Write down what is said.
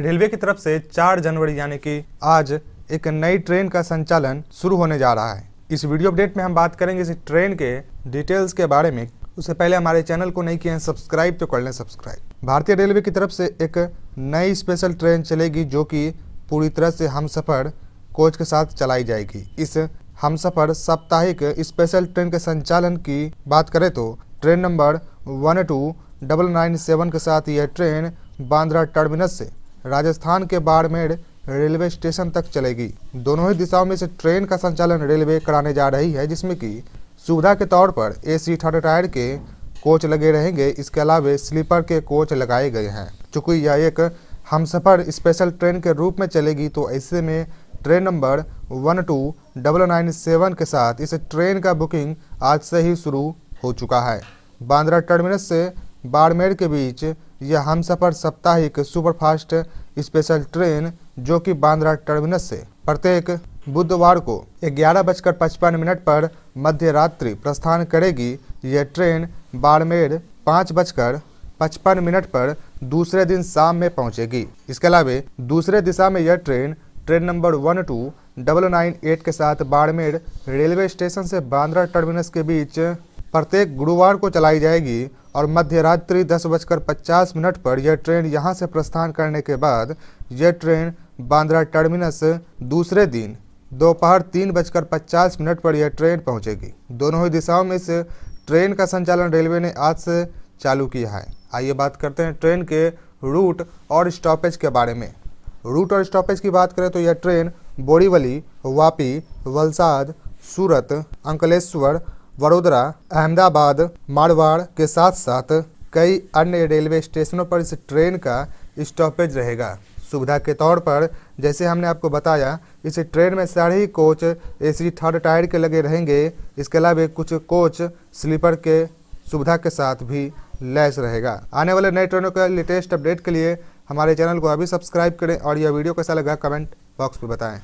railway की तरफ से 4 जनवरी यानी कि आज एक नई ट्रेन का संचालन शुरू होने जा रहा है इस वीडियो अपडेट में हम बात करेंगे इस ट्रेन के डिटेल्स के बारे में उससे पहले हमारे चैनल को नहीं किए हैं सब्सक्राइब तो कर लें सब्सक्राइब भारतीय रेलवे की तरफ से एक नई स्पेशल ट्रेन चलेगी जो कि पूरी तरह से हम सफ़र कोच के साथ चलाई जाएगी इस हम सफ़र साप्ताहिक स्पेशल ट्रेन के संचालन की बात करें तो train number one two double nine seven के साथ यह ट्रेन बांद्रा टर्मिनस से राजस्थान के बाड़मेर रेलवे स्टेशन तक चलेगी दोनों ही दिशाओं में से ट्रेन का संचालन रेलवे कराने जा रही है जिसमें कि सुविधा के तौर पर ए सी टायर के कोच लगे रहेंगे इसके अलावा स्लीपर के कोच लगाए गए हैं चूँकि यह एक हम सफ़र स्पेशल ट्रेन के रूप में चलेगी तो ऐसे में train number one two double nine seven के साथ इस ट्रेन का बुकिंग आज से ही शुरू हो चुका है बांद्रा टर्मिनस से बाड़मेर के बीच यह हम सफ़र साप्ताहिक सुपरफास्ट स्पेशल ट्रेन जो कि बांद्रा टर्मिनस से प्रत्येक बुधवार को ग्यारह बजकर पचपन मिनट पर मध्य रात्रि प्रस्थान करेगी यह ट्रेन बाड़मेर पाँच बजकर पचपन मिनट पर दूसरे दिन शाम में पहुंचेगी इसके अलावा दूसरे दिशा में यह train train number one two double nine eight के साथ बाड़मेर रेलवे स्टेशन से बांद्रा टर्मिनस के बीच प्रत्येक गुरुवार को चलाई जाएगी और मध्य रात्रि दस बजकर पचास मिनट पर यह ट्रेन यहां से प्रस्थान करने के बाद यह ट्रेन बांद्रा टर्मिनस दूसरे दिन दोपहर तीन बजकर पचास मिनट पर यह ट्रेन पहुंचेगी दोनों ही दिशाओं में इस ट्रेन का संचालन रेलवे ने आज से चालू किया है आइए बात करते हैं ट्रेन के रूट और स्टॉपेज के बारे में रूट और स्टॉपेज की बात करें तो यह ट्रेन बोरीवली वापी वलसाद सूरत अंकलेश्वर वडोदरा अहमदाबाद मारवाड़ के साथ साथ कई अन्य रेलवे स्टेशनों पर इस ट्रेन का स्टॉपेज रहेगा सुविधा के तौर पर जैसे हमने आपको बताया इस ट्रेन में सारे ही कोच एसी थर्ड टायर के लगे रहेंगे इसके अलावा कुछ कोच स्लीपर के सुविधा के साथ भी लैस रहेगा आने वाले नए ट्रेनों के लेटेस्ट अपडेट के लिए हमारे चैनल को अभी सब्सक्राइब करें और यह वीडियो कैसा लगा कमेंट बॉक्स में बताएँ